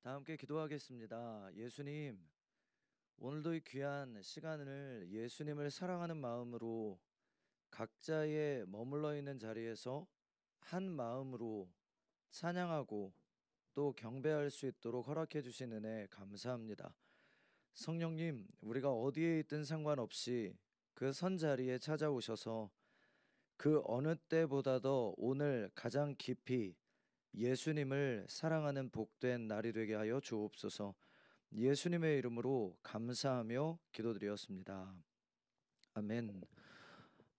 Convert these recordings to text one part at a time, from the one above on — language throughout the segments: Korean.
다 함께 기도하겠습니다. 예수님, 오늘도 이 귀한 시간을 예수님을 사랑하는 마음으로 각자의 머물러 있는 자리에서 한 마음으로 찬양하고 또 경배할 수 있도록 허락해 주신 은혜 감사합니다. 성령님, 우리가 어디에 있든 상관없이 그 선 자리에 찾아오셔서 그 어느 때보다 도 오늘 가장 깊이 예수님을 사랑하는 복된 날이 되게 하여 주옵소서. 예수님의 이름으로 감사하며 기도드렸습니다 아멘.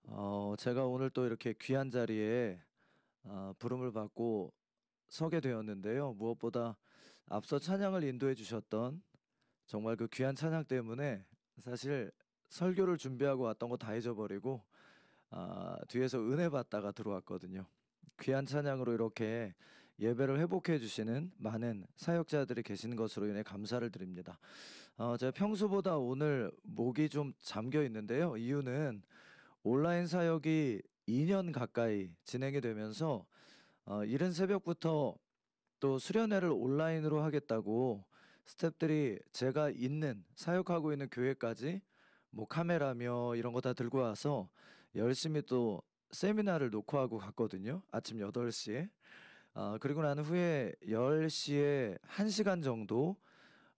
어, 제가 오늘 또 이렇게 귀한 자리에 어, 부름을 받고 서게 되었는데요. 무엇보다 앞서 찬양을 인도해 주셨던 정말 그 귀한 찬양 때문에 사실 설교를 준비하고 왔던 거 다 잊어버리고 어, 뒤에서 은혜 받다가 들어왔거든요. 귀한 찬양으로 이렇게 예배를 회복해 주시는 많은 사역자들이 계신 것으로 인해 감사를 드립니다. 어, 제가 평소보다 오늘 목이 좀 잠겨 있는데요. 이유는 온라인 사역이 2년 가까이 진행이 되면서 어, 이른 새벽부터 또 수련회를 온라인으로 하겠다고 스탭들이 제가 있는 사역하고 있는 교회까지 뭐 카메라며 이런 거 다 들고 와서 열심히 또 세미나를 녹화하고 갔거든요. 아침 8시에. 어, 그리고 난 후에 10시에 1시간 정도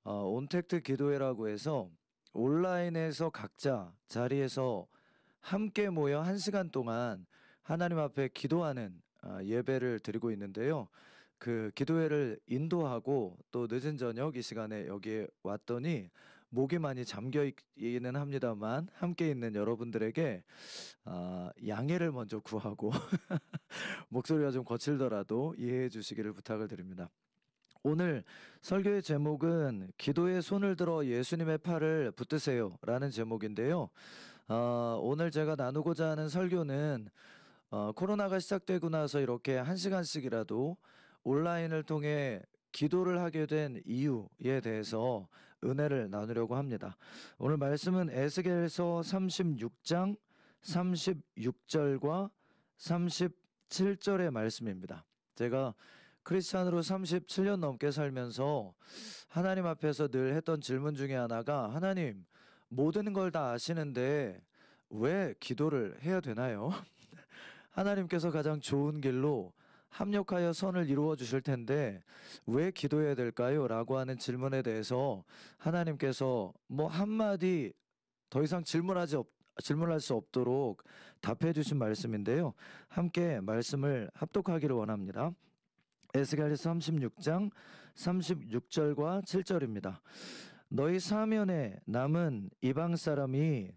어, 온택트 기도회라고 해서 온라인에서 각자 자리에서 함께 모여 1시간 동안 하나님 앞에 기도하는 어, 예배를 드리고 있는데요. 그 기도회를 인도하고 또 늦은 저녁 이 시간에 여기에 왔더니 목에 많이 잠겨 있기는 합니다만 함께 있는 여러분들에게 어, 양해를 먼저 구하고 목소리가 좀 거칠더라도 이해해 주시기를 부탁을 드립니다. 오늘 설교의 제목은 기도에 손을 들어 예수님의 팔을 붙드세요 라는 제목인데요. 어, 오늘 제가 나누고자 하는 설교는 어, 코로나가 시작되고 나서 이렇게 한 시간씩이라도 온라인을 통해 기도를 하게 된 이유에 대해서 은혜를 나누려고 합니다. 오늘 말씀은 에스겔서 36장 36절과 37절의 말씀입니다. 제가 크리스찬으로 37년 넘게 살면서 하나님 앞에서 늘 했던 질문 중에 하나가 하나님 모든 걸 다 아시는데 왜 기도를 해야 되나요? 하나님께서 가장 좋은 길로 합력하여 선을 이루어 주실 텐데 왜 기도해야 될까요? 라고 하는 질문에 대해서 하나님께서 뭐 한마디 더 이상 질문하지 없, 질문할 수 없도록 답해 주신 말씀인데요. 함께 말씀을 합독하기를 원합니다. 에스겔 36장 36절과 7절입니다. 너희 사면에 남은 이방 사람이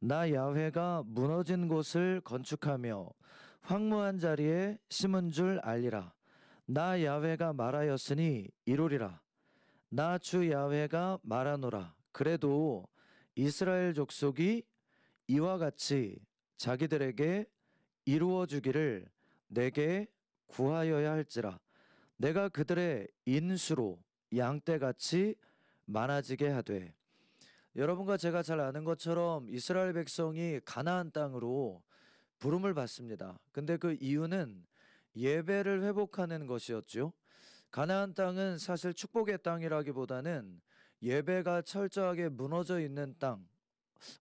나 야훼가 무너진 곳을 건축하며 황무한 자리에 심은 줄 알리라. 나 야훼가 말하였으니 이루리라. 나 주 야훼가 말하노라. 그래도 이스라엘 족속이 이와 같이 자기들에게 이루어 주기를 내게 구하여야 할지라. 내가 그들의 인수로 양떼같이 많아지게 하되 여러분과 제가 잘 아는 것처럼 이스라엘 백성이 가나안 땅으로 부름을 받습니다. 근데 그 이유는 예배를 회복하는 것이었지 가나안 땅은 사실 축복의 땅이라기보다는 예배가 철저하게 무너져 있는 땅.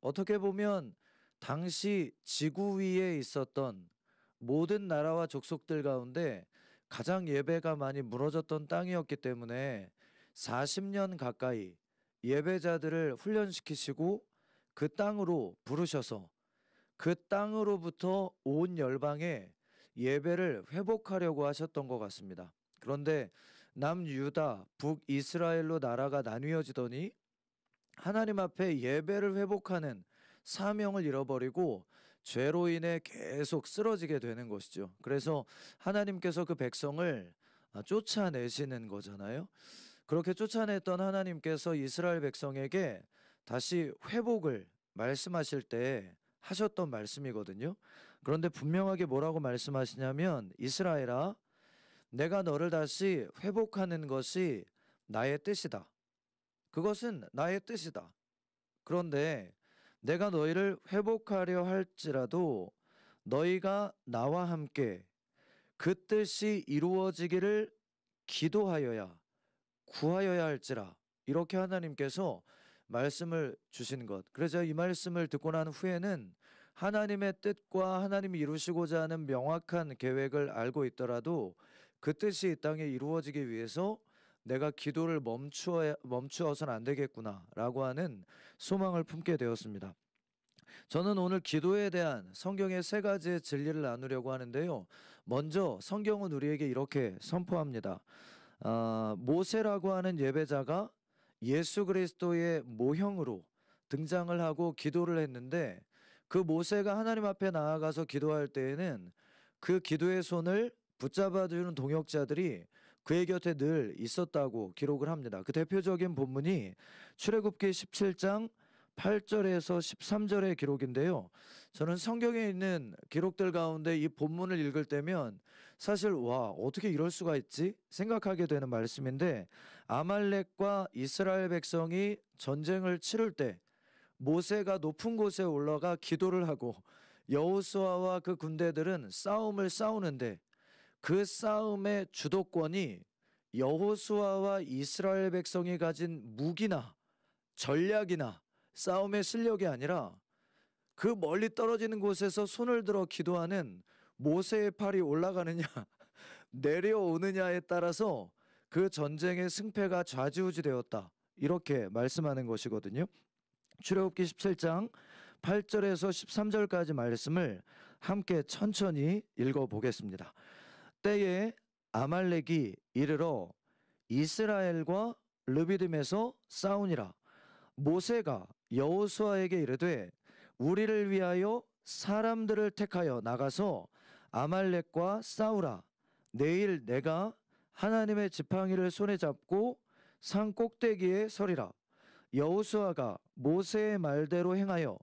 어떻게 보면 당시 지구 위에 있었던 모든 나라와 족속들 가운데 가장 예배가 많이 무너졌던 땅이었기 때문에 40년 가까이 예배자들을 훈련시키시고 그 땅으로 부르셔서 그 땅으로부터 온 열방에 예배를 회복하려고 하셨던 것 같습니다. 그런데 남유다, 북이스라엘로 나라가 나뉘어지더니 하나님 앞에 예배를 회복하는 사명을 잃어버리고 죄로 인해 계속 쓰러지게 되는 것이죠. 그래서 하나님께서 그 백성을 쫓아내시는 거잖아요. 그렇게 쫓아냈던 하나님께서 이스라엘 백성에게 다시 회복을 말씀하실 때 하셨던 말씀이거든요. 그런데 분명하게 뭐라고 말씀하시냐면 이스라엘아 내가 너를 다시 회복하는 것이 나의 뜻이다. 그것은 나의 뜻이다. 그런데 내가 너희를 회복하려 할지라도 너희가 나와 함께 그 뜻이 이루어지기를 기도하여야 구하여야 할지라 이렇게 하나님께서 말씀을 주신 것. 그래서 이 말씀을 듣고 난 후에는 하나님의 뜻과 하나님이 이루시고자 하는 명확한 계획을 알고 있더라도 그 뜻이 이 땅에 이루어지기 위해서 내가 기도를 멈추어 멈추어선 안 되겠구나라고 하는 소망을 품게 되었습니다. 저는 오늘 기도에 대한 성경의 세 가지의 진리를 나누려고 하는데요. 먼저 성경은 우리에게 이렇게 선포합니다. 아, 모세라고 하는 예배자가 예수 그리스도의 모형으로 등장을 하고 기도를 했는데 그 모세가 하나님 앞에 나아가서 기도할 때에는 그 기도의 손을 붙잡아주는 동역자들이 그의 곁에 늘 있었다고 기록을 합니다. 그 대표적인 본문이 출애굽기 17장 8절에서 13절의 기록인데요. 저는 성경에 있는 기록들 가운데 이 본문을 읽을 때면 사실 와, 어떻게 이럴 수가 있지? 생각하게 되는 말씀인데 아말렉과 이스라엘 백성이 전쟁을 치를 때 모세가 높은 곳에 올라가 기도를 하고 여호수아와 그 군대들은 싸움을 싸우는데 그 싸움의 주도권이 여호수아와 이스라엘 백성이 가진 무기나 전략이나 싸움의 실력이 아니라 그 멀리 떨어지는 곳에서 손을 들어 기도하는 모세의 팔이 올라가느냐 내려오느냐에 따라서 그 전쟁의 승패가 좌지우지되었다. 이렇게 말씀하는 것이거든요. 출애굽기 17장 8절에서 13절까지 말씀을 함께 천천히 읽어 보겠습니다. 때에 아말렉이 이르러 이스라엘과 르비딤에서 싸우니라 모세가 여호수아에게 이르되 우리를 위하여 사람들을 택하여 나가서 아말렉과 싸우라 내일 내가 하나님의 지팡이를 손에 잡고 산 꼭대기에 서리라. 여호수아가 모세의 말대로 행하여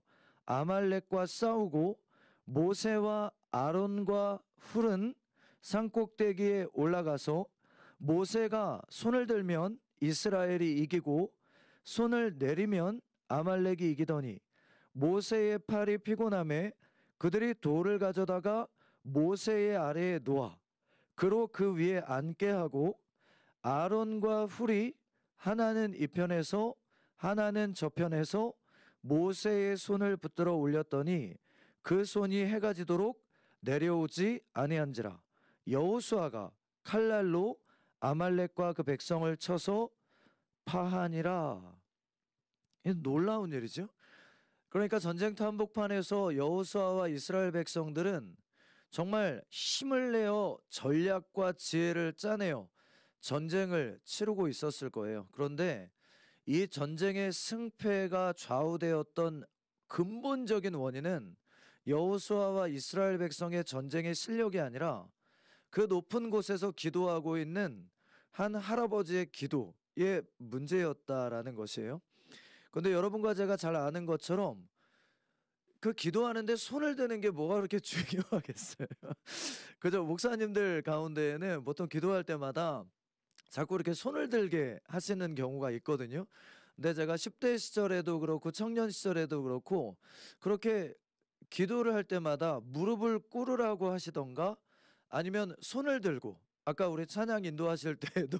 아말렉과 싸우고 모세와 아론과 훌은 산 꼭대기에 올라가서 모세가 손을 들면 이스라엘이 이기고 손을 내리면 아말렉이 이기더니 모세의 팔이 피곤함에 그들이 돌을 가져다가 모세의 아래에 놓아 그로 그 위에 앉게 하고 아론과 훌이 하나는 이 편에서 하나는 저편에서 모세의 손을 붙들어 올렸더니 그 손이 해가 지도록 내려오지 아니한지라 여호수아가 칼날로 아말렉과 그 백성을 쳐서 파하니라 놀라운 일이죠. 그러니까 전쟁터 한복판에서 여호수아와 이스라엘 백성들은 정말 힘을 내어 전략과 지혜를 짜내어 전쟁을 치르고 있었을 거예요. 그런데 이 전쟁의 승패가 좌우되었던 근본적인 원인은 여호수아와 이스라엘 백성의 전쟁의 실력이 아니라 그 높은 곳에서 기도하고 있는 한 할아버지의 기도의 문제였다라는 것이에요. 근데 여러분과 제가 잘 아는 것처럼 그 기도하는데 손을 드는 게 뭐가 그렇게 중요하겠어요? 그죠? 목사님들 가운데에는 보통 기도할 때마다 자꾸 이렇게 손을 들게 하시는 경우가 있거든요. 근데 제가 10대 시절에도 그렇고 청년 시절에도 그렇고 그렇게 기도를 할 때마다 무릎을 꿇으라고 하시던가 아니면 손을 들고 아까 우리 찬양 인도하실 때에도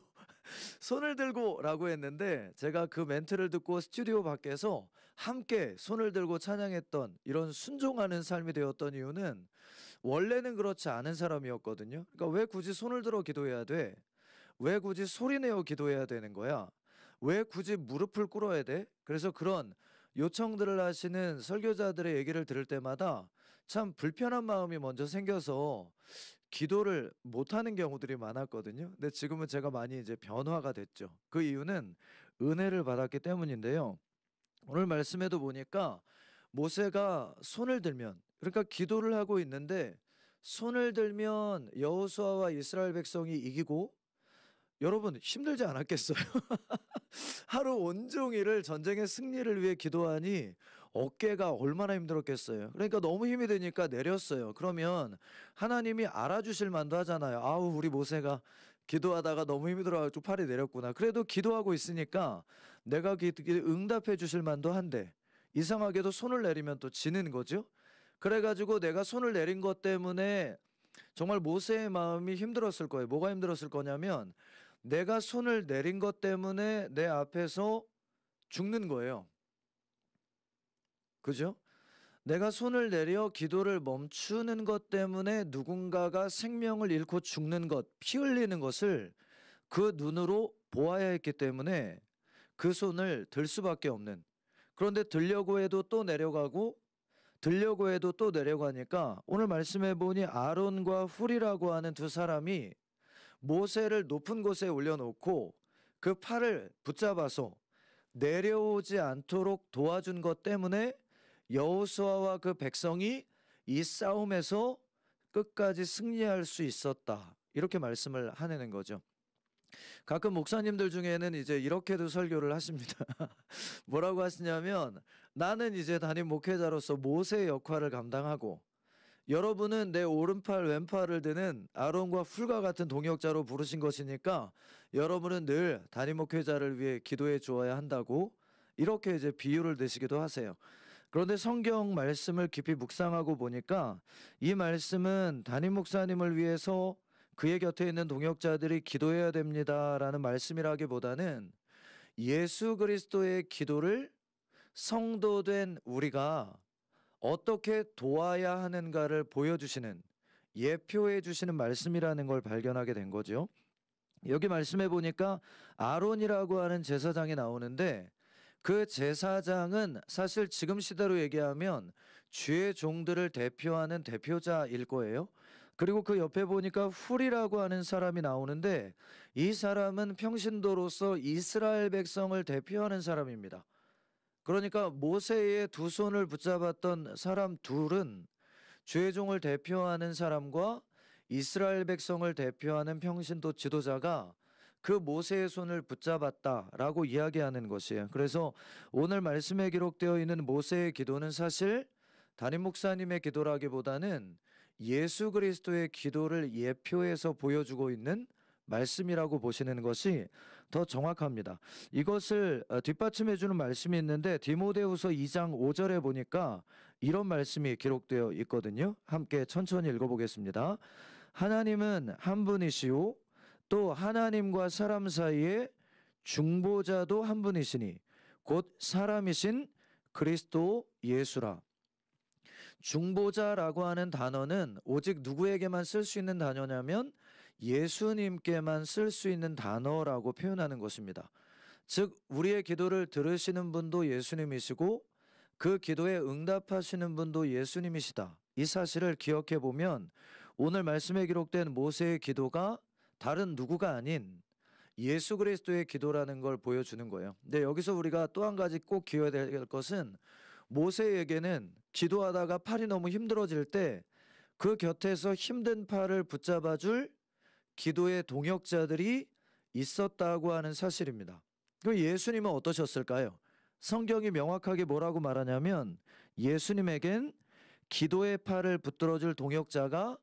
손을 들고라고 했는데 제가 그 멘트를 듣고 스튜디오 밖에서 함께 손을 들고 찬양했던 이런 순종하는 삶이 되었던 이유는 원래는 그렇지 않은 사람이었거든요. 그러니까 왜 굳이 손을 들어 기도해야 돼? 왜 굳이 소리 내어 기도해야 되는 거야? 왜 굳이 무릎을 꿇어야 돼? 그래서 그런 요청들을 하시는 설교자들의 얘기를 들을 때마다 참 불편한 마음이 먼저 생겨서 기도를 못하는 경우들이 많았거든요. 근데 지금은 제가 많이 이제 변화가 됐죠. 그 이유는 은혜를 받았기 때문인데요. 오늘 말씀에도 보니까 모세가 손을 들면 그러니까 기도를 하고 있는데 손을 들면 여호수아와 이스라엘 백성이 이기고 여러분 힘들지 않았겠어요? 하루 온종일을 전쟁의 승리를 위해 기도하니 어깨가 얼마나 힘들었겠어요. 그러니까 너무 힘이 드니까 내렸어요. 그러면 하나님이 알아주실 만도 하잖아요. 아우 우리 모세가 기도하다가 너무 힘이 들어가지고 팔이 내렸구나. 그래도 기도하고 있으니까 내가 응답해 주실 만도 한데 이상하게도 손을 내리면 또 지는 거죠. 그래가지고 내가 손을 내린 것 때문에 정말 모세의 마음이 힘들었을 거예요. 뭐가 힘들었을 거냐면 내가 손을 내린 것 때문에 내 앞에서 죽는 거예요. 그죠? 내가 손을 내려 기도를 멈추는 것 때문에 누군가가 생명을 잃고 죽는 것, 피 흘리는 것을 그 눈으로 보아야 했기 때문에 그 손을 들 수밖에 없는. 그런데 들려고 해도 또 내려가고 들려고 해도 또 내려가니까 오늘 말씀해 보니 아론과 훌이라고 하는 두 사람이 모세를 높은 곳에 올려놓고 그 팔을 붙잡아서 내려오지 않도록 도와준 것 때문에 여호수아와 그 백성이 이 싸움에서 끝까지 승리할 수 있었다. 이렇게 말씀을 하내는 거죠. 가끔 목사님들 중에는 이제 이렇게도 설교를 하십니다. 뭐라고 하시냐면 나는 이제 담임 목회자로서 모세의 역할을 감당하고 여러분은 내 오른팔 왼팔을 드는 아론과 풀과 같은 동역자로 부르신 것이니까 여러분은 늘 담임 목회자를 위해 기도해 주어야 한다고 이렇게 이제 비유를 드시기도 하세요. 그런데 성경 말씀을 깊이 묵상하고 보니까 이 말씀은 담임 목사님을 위해서 그의 곁에 있는 동역자들이 기도해야 됩니다라는 말씀이라기보다는 예수 그리스도의 기도를 성도된 우리가 어떻게 도와야 하는가를 보여주시는 예표해 주시는 말씀이라는 걸 발견하게 된 거죠. 여기 말씀해 보니까 아론이라고 하는 제사장이 나오는데 그 제사장은 사실 지금 시대로 얘기하면 주의 종들을 대표하는 대표자일 거예요. 그리고 그 옆에 보니까 훌이라고 하는 사람이 나오는데 이 사람은 평신도로서 이스라엘 백성을 대표하는 사람입니다. 그러니까 모세의 두 손을 붙잡았던 사람 둘은 주의 종을 대표하는 사람과 이스라엘 백성을 대표하는 평신도 지도자가 그 모세의 손을 붙잡았다라고 이야기하는 것이에요. 그래서 오늘 말씀에 기록되어 있는 모세의 기도는 사실 담임 목사님의 기도라기보다는 예수 그리스도의 기도를 예표해서 보여주고 있는 말씀이라고 보시는 것이 더 정확합니다. 이것을 어, 뒷받침해 주는 말씀이 있는데 디모데후서 2장 5절에 보니까 이런 말씀이 기록되어 있거든요. 함께 천천히 읽어 보겠습니다. 하나님은 한 분이시오 또 하나님과 사람 사이에 중보자도 한 분이시니 곧 사람이신 그리스도 예수라. 중보자라고 하는 단어는 오직 누구에게만 쓸 수 있는 단어냐면 예수님께만 쓸 수 있는 단어라고 표현하는 것입니다. 즉, 우리의 기도를 들으시는 분도 예수님이시고 그 기도에 응답하시는 분도 예수님이시다. 이 사실을 기억해 보면 오늘 말씀에 기록된 모세의 기도가 다른 누구가 아닌 예수 그리스도의 기도라는 걸 보여주는 거예요. 근데 여기서 우리가 또 한 가지 꼭 기억해야 될 것은 모세에게는 기도하다가 팔이 너무 힘들어질 때 그 곁에서 힘든 팔을 붙잡아 줄 기도의 동역자들이 있었다고 하는 사실입니다. 그럼 예수님은 어떠셨을까요? 성경이 명확하게 뭐라고 말하냐면 예수님에겐 기도의 팔을 붙들어줄 동역자가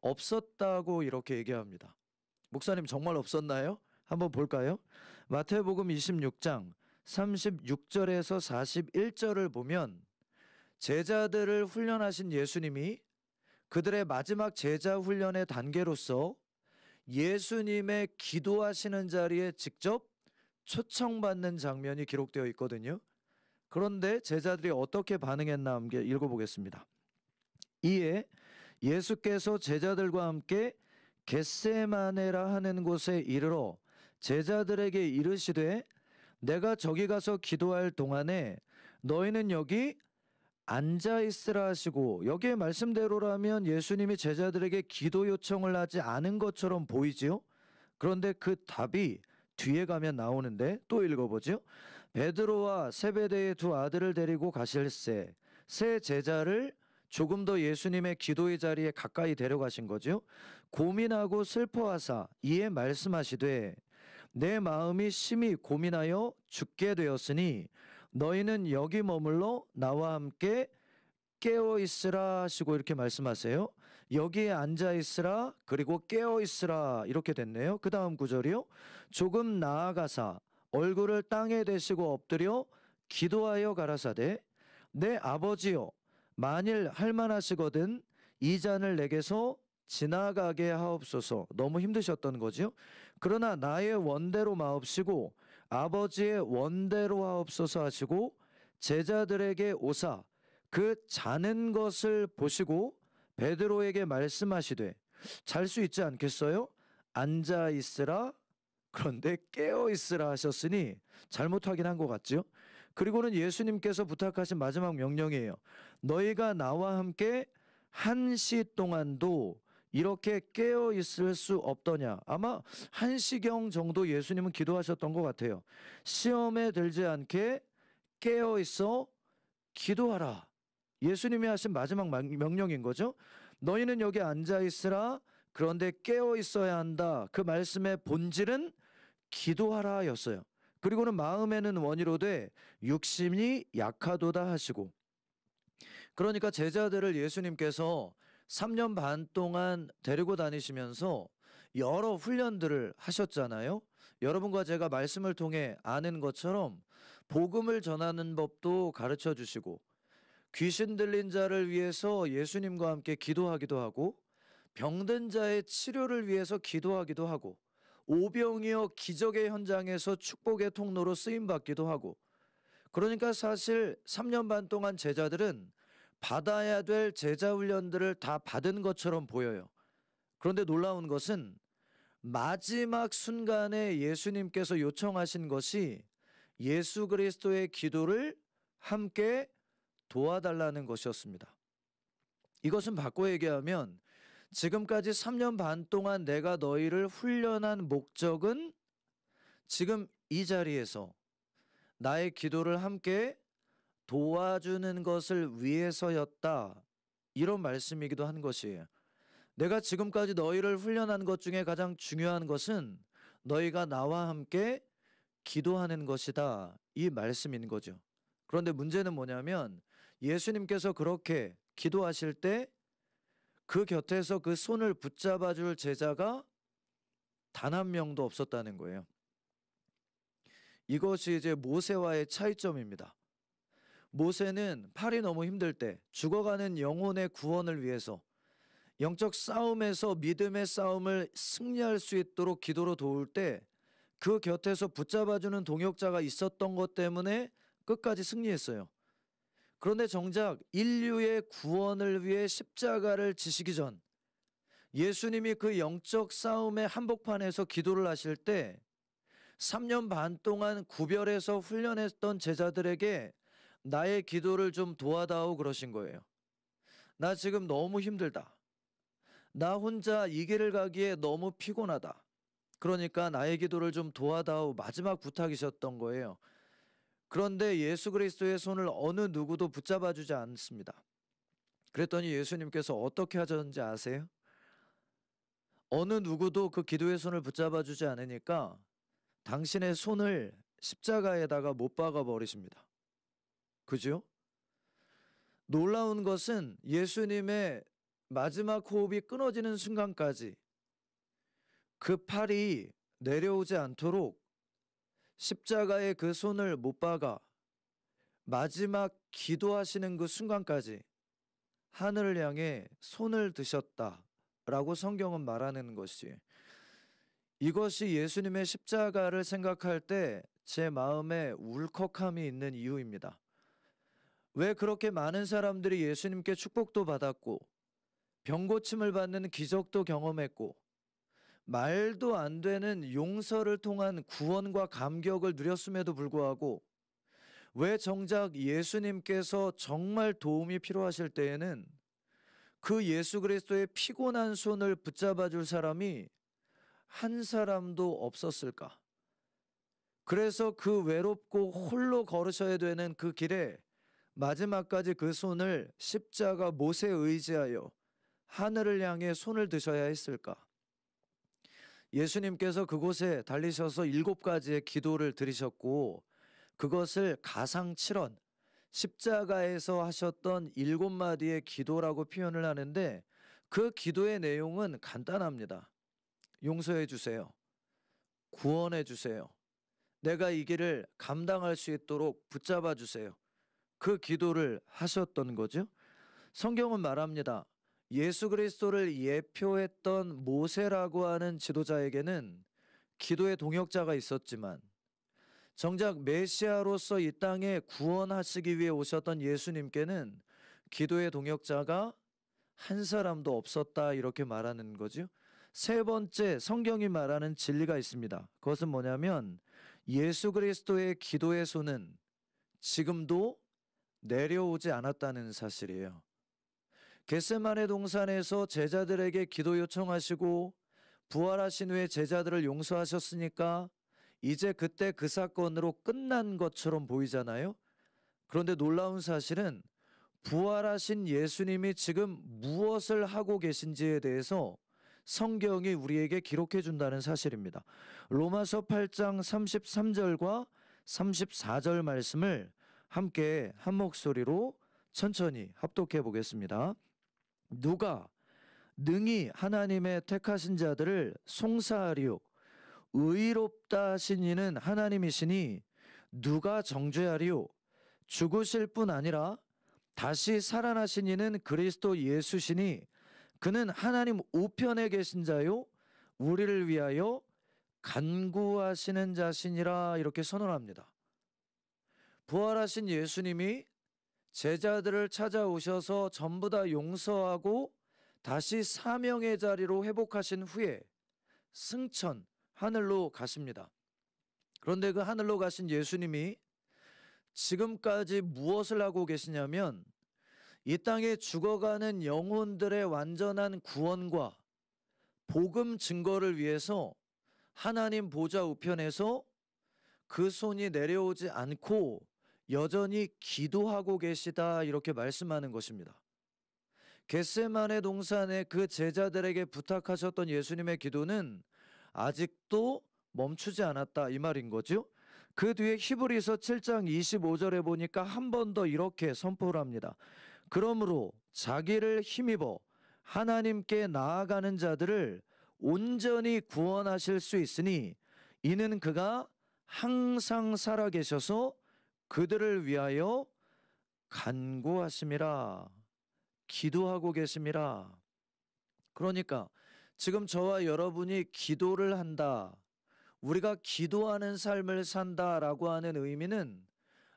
없었다고 이렇게 얘기합니다. 목사님 정말 없었나요? 한번 볼까요? 마태복음 26장 36절에서 41절을 보면 제자들을 훈련하신 예수님이 그들의 마지막 제자 훈련의 단계로서 예수님의 기도하시는 자리에 직접 초청받는 장면이 기록되어 있거든요. 그런데 제자들이 어떻게 반응했나 함께 읽어보겠습니다. 이에 예수께서 제자들과 함께 겟세마네라 하는 곳에 이르러 제자들에게 이르시되 내가 저기 가서 기도할 동안에 너희는 여기 앉아 있으라 하시고 여기에 말씀대로라면 예수님이 제자들에게 기도 요청을 하지 않은 것처럼 보이지요. 그런데 그 답이 뒤에 가면 나오는데 또 읽어보죠. 베드로와 세베데의 두 아들을 데리고 가실새세 제자를 조금 더 예수님의 기도의 자리에 가까이 데려가신 거죠. 고민하고 슬퍼하사 이에 말씀하시되 내 마음이 심히 고민하여 죽게 되었으니 너희는 여기 머물러 나와 함께 깨어 있으라 하시고 이렇게 말씀하세요. 여기에 앉아 있으라 그리고 깨어 있으라 이렇게 됐네요. 그 다음 구절이요. 조금 나아가사 얼굴을 땅에 대시고 엎드려 기도하여 가라사대 내아버지요 만일 할만하시거든 이 잔을 내게서 지나가게 하옵소서. 너무 힘드셨던 거지요. 그러나 나의 원대로 마옵시고 아버지의 원대로 하옵소서 하시고 제자들에게 오사 그 자는 것을 보시고 베드로에게 말씀하시되 잘 수 있지 않겠어요? 앉아 있으라 그런데 깨어 있으라 하셨으니 잘못하긴 한 것 같지요. 그리고는 예수님께서 부탁하신 마지막 명령이에요. 너희가 나와 함께 한 시 동안도 이렇게 깨어 있을 수 없더냐. 아마 한시경 정도 예수님은 기도하셨던 것 같아요. 시험에 들지 않게 깨어 있어 기도하라. 예수님이 하신 마지막 명령인 거죠. 너희는 여기 앉아 있으라. 그런데 깨어 있어야 한다. 그 말씀의 본질은 기도하라였어요. 그리고는 마음에는 원이로 돼 육심이 약하도다 하시고 그러니까 제자들을 예수님께서 3년 반 동안 데리고 다니시면서 여러 훈련들을 하셨잖아요. 여러분과 제가 말씀을 통해 아는 것처럼 복음을 전하는 법도 가르쳐 주시고 귀신 들린 자를 위해서 예수님과 함께 기도하기도 하고 병든 자의 치료를 위해서 기도하기도 하고 오병이어 기적의 현장에서 축복의 통로로 쓰임 받기도 하고 그러니까 사실 3년 반 동안 제자들은 받아야 될 제자 훈련들을 다 받은 것처럼 보여요. 그런데 놀라운 것은 마지막 순간에 예수님께서 요청하신 것이 예수 그리스도의 기도를 함께 도와달라는 것이었습니다. 이것은 바꿔 얘기하면 지금까지 3년 반 동안 내가 너희를 훈련한 목적은 지금 이 자리에서 나의 기도를 함께 도와주는 것을 위해서였다. 이런 말씀이기도 한것이 내가 지금까지 너희를 훈련한 것 중에 가장 중요한 것은 너희가 나와 함께 기도하는 것이다. 이 말씀인 거죠. 그런데 문제는 뭐냐면 예수님께서 그렇게 기도하실 때 그 곁에서 그 손을 붙잡아 줄 제자가 단 한 명도 없었다는 거예요. 이것이 이제 모세와의 차이점입니다. 모세는 팔이 너무 힘들 때 죽어가는 영혼의 구원을 위해서 영적 싸움에서 믿음의 싸움을 승리할 수 있도록 기도로 도울 때 그 곁에서 붙잡아주는 동역자가 있었던 것 때문에 끝까지 승리했어요. 그런데 정작 인류의 구원을 위해 십자가를 지시기 전 예수님이 그 영적 싸움의 한복판에서 기도를 하실 때 3년 반 동안 구별해서 훈련했던 제자들에게 나의 기도를 좀 도와다오 그러신 거예요. 나 지금 너무 힘들다. 나 혼자 이 길을 가기에 너무 피곤하다. 그러니까 나의 기도를 좀 도와다오 마지막 부탁이셨던 거예요. 그런데 예수 그리스도의 손을 어느 누구도 붙잡아 주지 않습니다. 그랬더니 예수님께서 어떻게 하셨는지 아세요? 어느 누구도 그 기도의 손을 붙잡아 주지 않으니까 당신의 손을 십자가에다가 못 박아 버리십니다. 그죠? 놀라운 것은 예수님의 마지막 호흡이 끊어지는 순간까지 그 팔이 내려오지 않도록 십자가의그 손을 못 박아 마지막 기도하시는 그 순간까지 하늘을 향해 손을 드셨다 라고 성경은 말하는 것이 이것이 예수님의 십자가를 생각할 때 제 마음에 울컥함이 있는 이유입니다. 왜 그렇게 많은 사람들이 예수님께 축복도 받았고 병고침을 받는 기적도 경험했고 말도 안 되는 용서를 통한 구원과 감격을 누렸음에도 불구하고 왜 정작 예수님께서 정말 도움이 필요하실 때에는 그 예수 그리스도의 피곤한 손을 붙잡아 줄 사람이 한 사람도 없었을까? 그래서 그 외롭고 홀로 걸으셔야 되는 그 길에 마지막까지 그 손을 십자가 못에 의지하여 하늘을 향해 손을 드셔야 했을까? 예수님께서 그곳에 달리셔서 일곱 가지의 기도를 드리셨고 그것을 가상 7원 십자가에서 하셨던 일곱 마디의 기도라고 표현을 하는데 그 기도의 내용은 간단합니다. 용서해 주세요. 구원해 주세요. 내가 이 길을 감당할 수 있도록 붙잡아 주세요. 그 기도를 하셨던 거죠. 성경은 말합니다. 예수 그리스도를 예표했던 모세라고 하는 지도자에게는 기도의 동역자가 있었지만 정작 메시아로서 이 땅에 구원하시기 위해 오셨던 예수님께는 기도의 동역자가 한 사람도 없었다 이렇게 말하는 거죠. 세 번째 성경이 말하는 진리가 있습니다. 그것은 뭐냐면 예수 그리스도의 기도의 손은 지금도 내려오지 않았다는 사실이에요. 겟세만의 동산에서 제자들에게 기도 요청하시고 부활하신 후에 제자들을 용서하셨으니까 이제 그때 그 사건으로 끝난 것처럼 보이잖아요. 그런데 놀라운 사실은 부활하신 예수님이 지금 무엇을 하고 계신지에 대해서 성경이 우리에게 기록해 준다는 사실입니다. 로마서 8장 33절과 34절 말씀을 함께 한 목소리로 천천히 합독해 보겠습니다. 누가 능히 하나님의 택하신 자들을 송사하리요 의롭다 하신 이는 하나님이시니 누가 정죄하리요 죽으실 뿐 아니라 다시 살아나신 이는 그리스도 예수시니 그는 하나님 우편에 계신 자요 우리를 위하여 간구하시는 자신이라 이렇게 선언합니다. 부활하신 예수님이 제자들을 찾아오셔서 전부 다 용서하고 다시 사명의 자리로 회복하신 후에 승천, 하늘로 가십니다. 그런데 그 하늘로 가신 예수님이 지금까지 무엇을 하고 계시냐면 이 땅에 죽어가는 영혼들의 완전한 구원과 복음 증거를 위해서 하나님 보좌 우편에서 그 손이 내려오지 않고 여전히 기도하고 계시다 이렇게 말씀하는 것입니다. 겟세만의 동산에 그 제자들에게 부탁하셨던 예수님의 기도는 아직도 멈추지 않았다 이 말인 거죠. 그 뒤에 히브리서 7장 25절에 보니까 한 번 더 이렇게 선포를 합니다. 그러므로 자기를 힘입어 하나님께 나아가는 자들을 온전히 구원하실 수 있으니 이는 그가 항상 살아계셔서 그들을 위하여 간구하심이라 기도하고 계심이라 그러니까 지금 저와 여러분이 기도를 한다 우리가 기도하는 삶을 산다라고 하는 의미는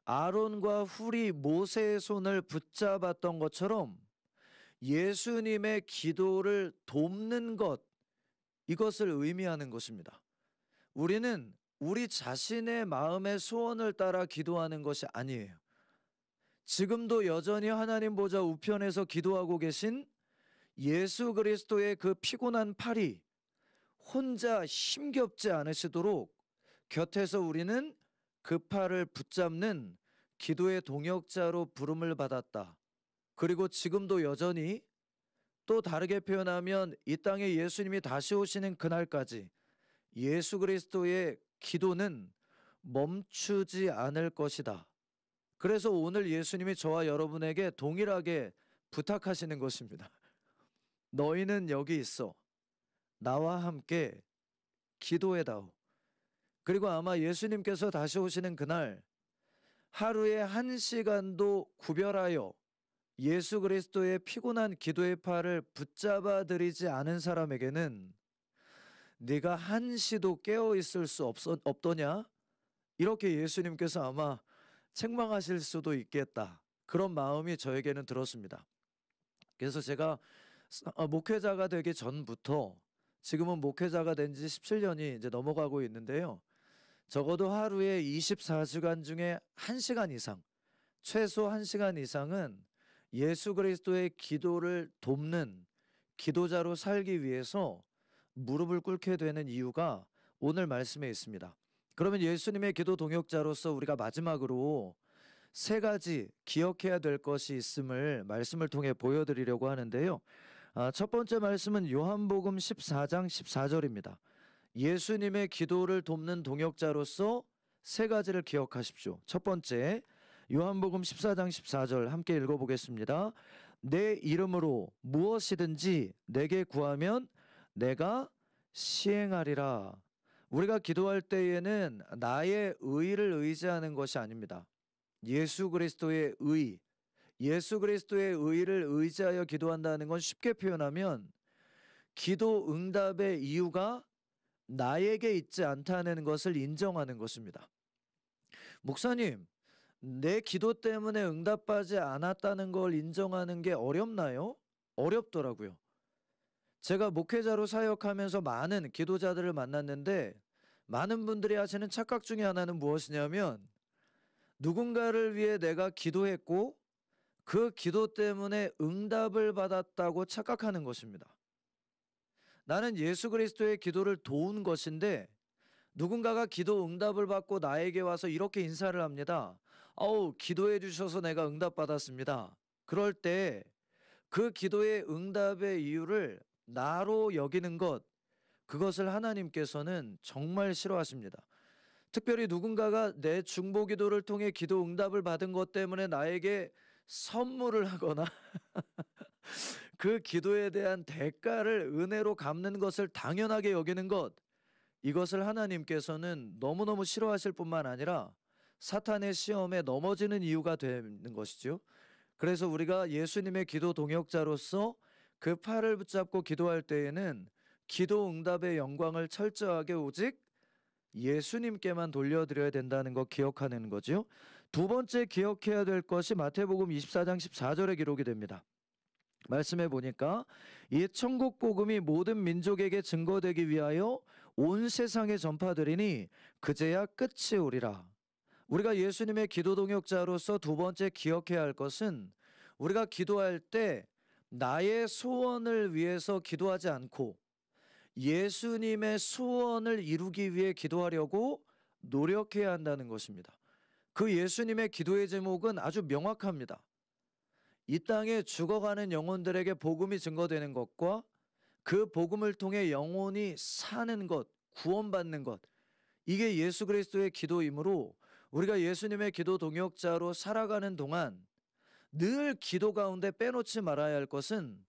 아론과 훌이 모세의 손을 붙잡았던 것처럼 예수님의 기도를 돕는 것 이것을 의미하는 것입니다. 우리는 우리 자신의 마음의 소원을 따라 기도하는 것이 아니에요. 지금도 여전히 하나님 보좌 우편에서 기도하고 계신 예수 그리스도의 그 피곤한 팔이 혼자 힘겹지 않으시도록 곁에서 우리는 그 팔을 붙잡는 기도의 동역자로 부름을 받았다. 그리고 지금도 여전히 또 다르게 표현하면 이 땅에 예수님이 다시 오시는 그날까지 예수 그리스도의 기도는 멈추지 않을 것이다. 그래서 오늘 예수님이 저와 여러분에게 동일하게 부탁하시는 것입니다. 너희는 여기 있어. 나와 함께 기도해다오. 그리고 아마 예수님께서 다시 오시는 그날 하루에 한 시간도 구별하여 예수 그리스도의 피곤한 기도의 팔을 붙잡아 드리지 않은 사람에게는 네가 한시도 깨어 있을 수 없어, 없더냐? 이렇게 예수님께서 아마 책망하실 수도 있겠다. 그런 마음이 저에게는 들었습니다. 그래서 제가 어, 목회자가 되기 전부터 지금은 목회자가 된 지 17년이 이제 넘어가고 있는데요. 적어도 하루에 24시간 중에 1시간 이상, 최소 1시간 이상은 예수 그리스도의 기도를 돕는 기도자로 살기 위해서 무릎을 꿇게 되는 이유가 오늘 말씀에 있습니다. 그러면 예수님의 기도 동역자로서 우리가 마지막으로 세 가지 기억해야 될 것이 있음을 말씀을 통해 보여드리려고 하는데요. 아, 첫 번째 말씀은 요한복음 14장 14절입니다. 예수님의 기도를 돕는 동역자로서 세 가지를 기억하십시오. 첫 번째, 요한복음 14장 14절 함께 읽어보겠습니다. 내 이름으로 무엇이든지 내게 구하면 내가 시행하리라. 우리가 기도할 때에는 나의 의를 의지하는 것이 아닙니다. 예수 그리스도의 의, 예수 그리스도의 의를 의지하여 기도한다는 건 쉽게 표현하면 기도 응답의 이유가 나에게 있지 않다는 것을 인정하는 것입니다. 목사님, 내 기도 때문에 응답하지 않았다는 걸 인정하는 게 어렵나요? 어렵더라고요. 제가 목회자로 사역하면서 많은 기도자들을 만났는데 많은 분들이 하시는 착각 중에 하나는 무엇이냐면 누군가를 위해 내가 기도했고 그 기도 때문에 응답을 받았다고 착각하는 것입니다. 나는 예수 그리스도의 기도를 도운 것인데 누군가가 기도 응답을 받고 나에게 와서 이렇게 인사를 합니다. 아우, 기도해 주셔서 내가 응답받았습니다. 그럴 때 그 기도의 응답의 이유를 나로 여기는 것 그것을 하나님께서는 정말 싫어하십니다. 특별히 누군가가 내 중보 기도를 통해 기도 응답을 받은 것 때문에 나에게 선물을 하거나 그 기도에 대한 대가를 은혜로 갚는 것을 당연하게 여기는 것 이것을 하나님께서는 너무너무 싫어하실 뿐만 아니라 사탄의 시험에 넘어지는 이유가 되는 것이지 그래서 우리가 예수님의 기도 동역자로서 그 팔을 붙잡고 기도할 때에는 기도 응답의 영광을 철저하게 오직 예수님께만 돌려드려야 된다는 거 기억하는 거지요. 두 번째 기억해야 될 것이 마태복음 24장 14절에 기록이 됩니다. 말씀해 보니까 이 천국 복음이 모든 민족에게 증거되기 위하여 온 세상에 전파되리니 그제야 끝이 오리라. 우리가 예수님의 기도 동역자로서 두 번째 기억해야 할 것은 우리가 기도할 때 나의 소원을 위해서 기도하지 않고 예수님의 소원을 이루기 위해 기도하려고 노력해야 한다는 것입니다. 그 예수님의 기도의 제목은 아주 명확합니다. 이 땅에 죽어가는 영혼들에게 복음이 증거되는 것과 그 복음을 통해 영혼이 사는 것, 구원받는 것, 이게 예수 그리스도의 기도이므로 우리가 예수님의 기도 동역자로 살아가는 동안 늘 기도 가운데 빼놓지 말아야 할 것은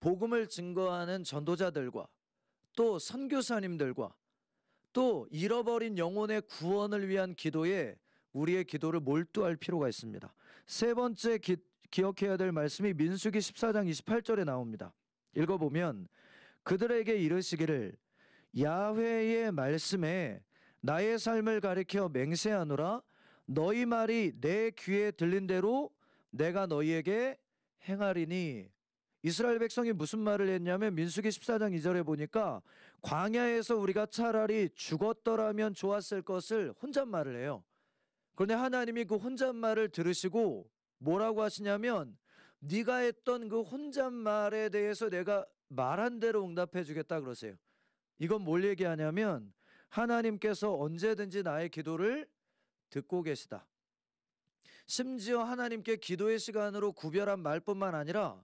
복음을 증거하는 전도자들과 또 선교사님들과 또 잃어버린 영혼의 구원을 위한 기도에 우리의 기도를 몰두할 필요가 있습니다. 세 번째 기, 기억해야 될 말씀이 민수기 14장 28절에 나옵니다. 읽어보면 그들에게 이르시기를 야훼의 말씀에 나의 삶을 가리켜 맹세하노라 너희 말이 내 귀에 들린 대로 내가 너희에게 행하리니 이스라엘 백성이 무슨 말을 했냐면 민수기 14장 2절에 보니까 광야에서 우리가 차라리 죽었더라면 좋았을 것을 혼잣말을 해요. 그런데 하나님이 그 혼잣말을 들으시고 뭐라고 하시냐면 네가 했던 그 혼잣말에 대해서 내가 말한 대로 응답해 주겠다 그러세요. 이건 뭘 얘기하냐면 하나님께서 언제든지 나의 기도를 듣고 계시다. 심지어 하나님께 기도의 시간으로 구별한 말뿐만 아니라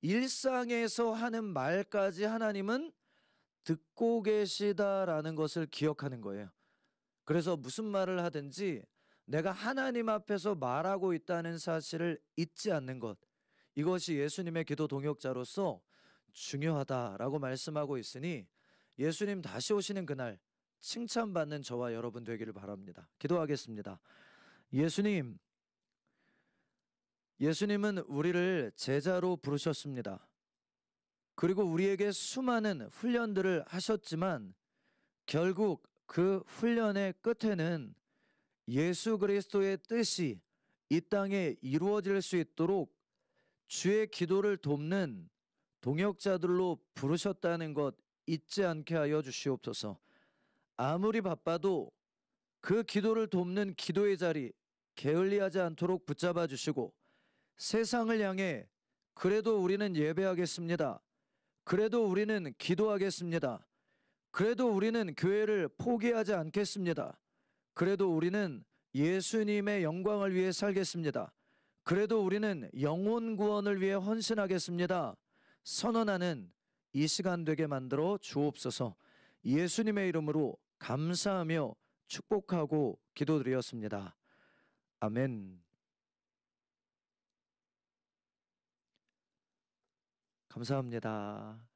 일상에서 하는 말까지 하나님은 듣고 계시다라는 것을 기억하는 거예요. 그래서 무슨 말을 하든지 내가 하나님 앞에서 말하고 있다는 사실을 잊지 않는 것. 이것이 예수님의 기도 동역자로서 중요하다라고 말씀하고 있으니 예수님 다시 오시는 그날 칭찬받는 저와 여러분 되기를 바랍니다. 기도하겠습니다. 예수님, 예수님은 우리를 제자로 부르셨습니다. 그리고 우리에게 수많은 훈련들을 하셨지만 결국 그 훈련의 끝에는 예수 그리스도의 뜻이 이 땅에 이루어질 수 있도록 주의 기도를 돕는 동역자들로 부르셨다는 것 잊지 않게 하여 주시옵소서. 아무리 바빠도 그 기도를 돕는 기도의 자리 게을리하지 않도록 붙잡아 주시고 세상을 향해 그래도 우리는 예배하겠습니다. 그래도 우리는 기도하겠습니다. 그래도 우리는 교회를 포기하지 않겠습니다. 그래도 우리는 예수님의 영광을 위해 살겠습니다. 그래도 우리는 영혼 구원을 위해 헌신하겠습니다. 선언하는 이 시간 되게 만들어 주옵소서 예수님의 이름으로 감사하며 축복하고 기도드렸습니다. 아멘. 감사합니다.